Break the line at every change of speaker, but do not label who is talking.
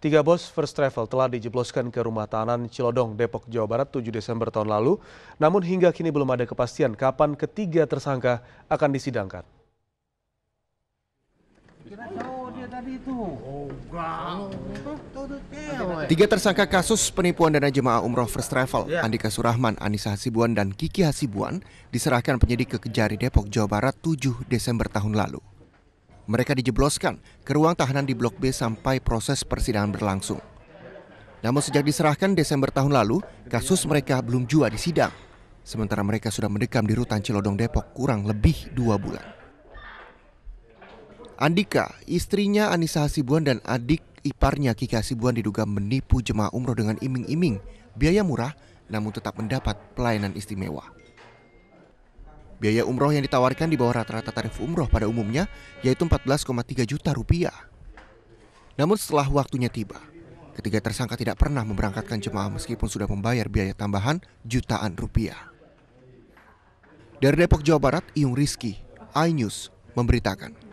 Tiga bos First Travel telah dijebloskan ke rumah tahanan Cilodong, Depok, Jawa Barat 7 Desember tahun lalu. Namun hingga kini belum ada kepastian kapan ketiga tersangka akan disidangkan.
Tiga
tersangka kasus penipuan dana jemaah umroh First Travel, ya. Andika Surahman, Anissa Hasibuan, dan Kiki Hasibuan diserahkan penyidik ke Kejari Depok, Jawa Barat 7 Desember tahun lalu. Mereka dijebloskan ke ruang tahanan di Blok B sampai proses persidangan berlangsung. Namun sejak diserahkan Desember tahun lalu, kasus mereka belum jua di sidang. Sementara mereka sudah mendekam di rutan Cilodong Depok kurang lebih dua bulan. Andika, istrinya Anissa Hasibuan dan adik iparnya Kiki Hasibuan diduga menipu jemaah umroh dengan iming-iming biaya murah namun tetap mendapat pelayanan istimewa. Biaya umroh yang ditawarkan di bawah rata-rata tarif umroh pada umumnya, yaitu 14,3 juta rupiah. Namun setelah waktunya tiba, ketiga tersangka tidak pernah memberangkatkan jemaah meskipun sudah membayar biaya tambahan jutaan rupiah. Dari Depok, Jawa Barat, Iung Rizky, iNews, memberitakan.